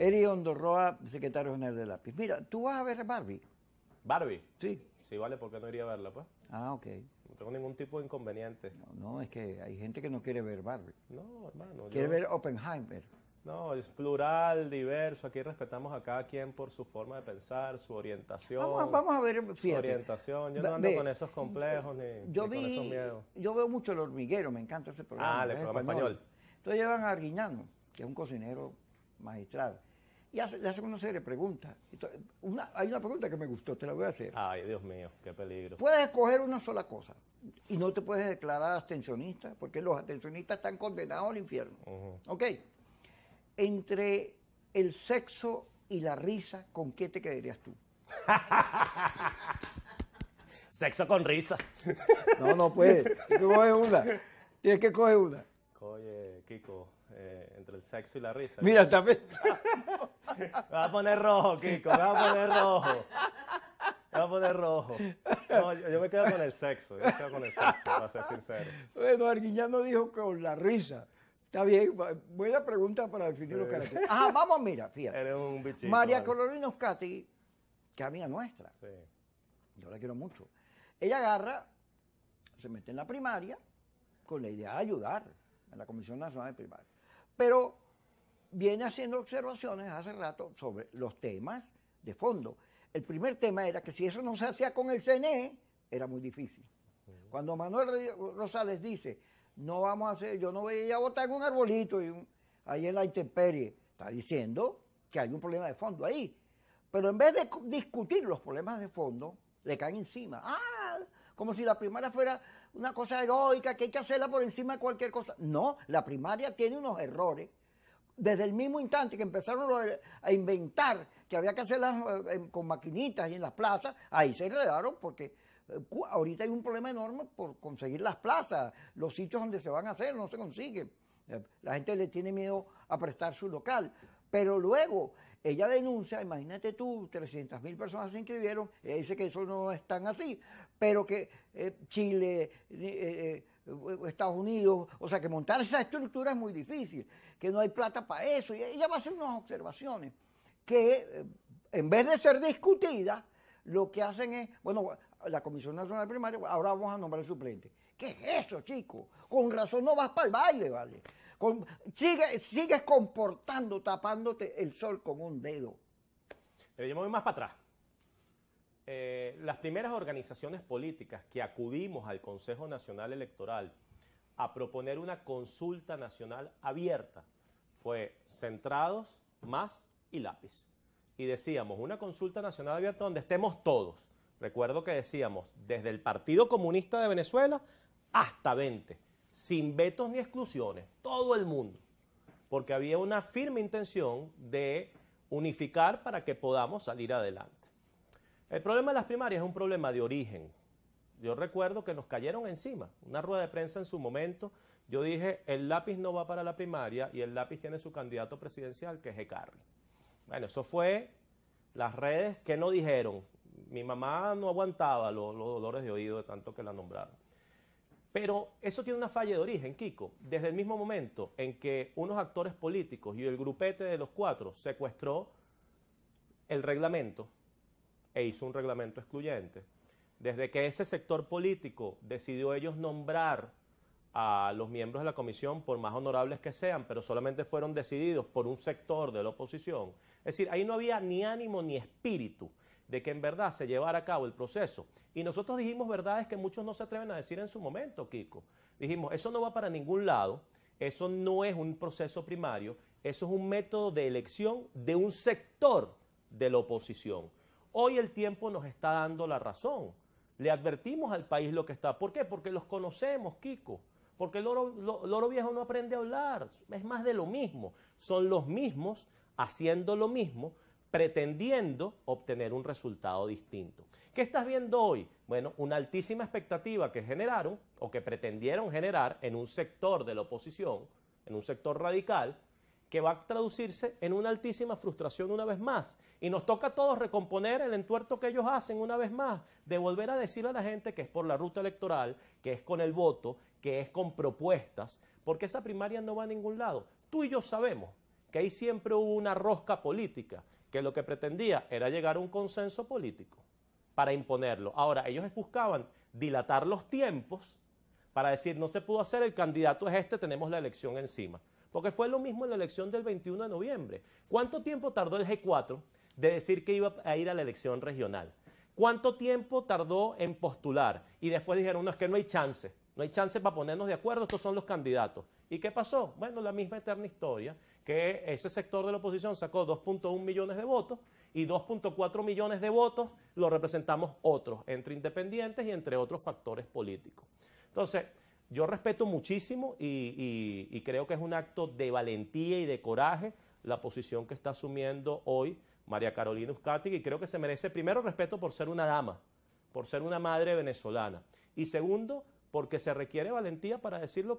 Eri Ondorroa, secretario general de Lápiz. Mira, tú vas a ver a Barbie. ¿Barbie? Sí. Sí, vale, ¿por qué no iría a verla, pues? Ah, ok. No tengo ningún tipo de inconveniente. No, es que hay gente que no quiere ver Barbie. No, hermano. Quiere ver Oppenheimer. No, es plural, diverso. Aquí respetamos a cada quien por su forma de pensar, su orientación. Vamos, vamos a ver, fíjate. Su orientación. Yo no ando con esos complejos ni, con esos miedos. Yo veo mucho El Hormiguero, me encanta ese programa. Ah, el programa español. Entonces llevan a Arguiñano, que es un cocinero magistral y le hacen una serie de preguntas. hay una pregunta que me gustó, te la voy a hacer. Ay, Dios mío, qué peligro. Puedes escoger una sola cosa y no te puedes declarar abstencionista, porque los abstencionistas están condenados al infierno. Ok. Entre el sexo y la risa, ¿con qué te quedarías tú? Sexo con risa. No, no puede. que coger una. Tienes que coger una. Oye, Kiko, eh, entre el sexo y la risa. Mira, también. Me va a poner rojo, Kiko, me va a poner rojo. Me va a poner rojo. No, yo, me quedo con el sexo, yo me quedo con el sexo, para ser sincero. Bueno, no dijo con la risa. Está bien, buena pregunta para definir los caracteres. Ajá, vamos, mira, fíjate. Eres un bichito. María Colorino Oscati, que amiga nuestra. Sí. Yo la quiero mucho. Ella agarra, se mete en la primaria con la idea de ayudar en la Comisión Nacional de Primaria pero viene haciendo observaciones hace rato sobre los temas de fondo. El primer tema era que si eso no se hacía con el CNE, era muy difícil. Cuando Manuel Rosales dice, no vamos a hacer, yo no voy a votar en un arbolito ahí en la intemperie, está diciendo que hay un problema de fondo ahí. Pero en vez de discutir los problemas de fondo, le caen encima. ¡Ah! Como si la primera fuera una cosa heroica que hay que hacerla por encima de cualquier cosa. No, la primaria tiene unos errores. Desde el mismo instante que empezaron a inventar que había que hacerlas eh, con maquinitas y en las plazas, ahí se enredaron porque eh, ahorita hay un problema enorme por conseguir las plazas, los sitios donde se van a hacer no se consiguen. Eh, la gente le tiene miedo a prestar su local. Pero luego, ella denuncia, imagínate tú, 300 mil personas se inscribieron, ella dice que eso no es tan así, pero que eh, Chile, eh, eh, Estados Unidos, o sea, que montar esa estructura es muy difícil, que no hay plata para eso. Y ella va a hacer unas observaciones que, en vez de ser discutidas, lo que hacen es, bueno, la Comisión Nacional Primaria, ahora vamos a nombrar el suplente. ¿Qué es eso, chico? Con razón no vas para el baile, ¿vale? sigue, sigues comportando, tapándote el sol con un dedo. Pero yo me voy más para atrás. Eh, las primeras organizaciones políticas que acudimos al Consejo Nacional Electoral a proponer una consulta nacional abierta fue Centrados, Más y Lápiz. Y decíamos, una consulta nacional abierta donde estemos todos. Recuerdo que decíamos, desde el Partido Comunista de Venezuela hasta 20 sin vetos ni exclusiones, todo el mundo, porque había una firme intención de unificar para que podamos salir adelante. El problema de las primarias es un problema de origen. Yo recuerdo que nos cayeron encima, una rueda de prensa en su momento, yo dije, el lápiz no va para la primaria y el lápiz tiene su candidato presidencial, que es Ecarri. Bueno, eso fue las redes que no dijeron. Mi mamá no aguantaba los, los dolores de oído de tanto que la nombraron. Pero eso tiene una falla de origen, Kiko. Desde el mismo momento en que unos actores políticos y el grupete de los cuatro secuestró el reglamento e hizo un reglamento excluyente, desde que ese sector político decidió ellos nombrar a los miembros de la comisión, por más honorables que sean, pero solamente fueron decididos por un sector de la oposición. Es decir, ahí no había ni ánimo ni espíritu de que en verdad se llevara a cabo el proceso. Y nosotros dijimos verdades que muchos no se atreven a decir en su momento, Kiko. Dijimos, eso no va para ningún lado, eso no es un proceso primario, eso es un método de elección de un sector de la oposición. Hoy el tiempo nos está dando la razón. Le advertimos al país lo que está. ¿Por qué? Porque los conocemos, Kiko. Porque el loro, loro viejo no aprende a hablar. Es más de lo mismo. Son los mismos haciendo lo mismo pretendiendo obtener un resultado distinto. ¿Qué estás viendo hoy? Bueno, una altísima expectativa que generaron o que pretendieron generar en un sector de la oposición, en un sector radical, que va a traducirse en una altísima frustración una vez más. Y nos toca a todos recomponer el entuerto que ellos hacen una vez más, de volver a decir a la gente que es por la ruta electoral, que es con el voto, que es con propuestas, porque esa primaria no va a ningún lado. Tú y yo sabemos que ahí siempre hubo una rosca política que lo que pretendía era llegar a un consenso político para imponerlo. Ahora, ellos buscaban dilatar los tiempos para decir, no se pudo hacer, el candidato es este, tenemos la elección encima. Porque fue lo mismo en la elección del 21 de noviembre. ¿Cuánto tiempo tardó el G4 de decir que iba a ir a la elección regional? ¿Cuánto tiempo tardó en postular? Y después dijeron, no, es que no hay chance, no hay chance para ponernos de acuerdo, estos son los candidatos. ¿Y qué pasó? Bueno, la misma eterna historia que ese sector de la oposición sacó 2.1 millones de votos y 2.4 millones de votos lo representamos otros, entre independientes y entre otros factores políticos. Entonces, yo respeto muchísimo y, creo que es un acto de valentía y de coraje la posición que está asumiendo hoy María Carolina Uzcátegui y creo que se merece primero respeto por ser una dama, por ser una madre venezolana y segundo porque se requiere valentía para decirlo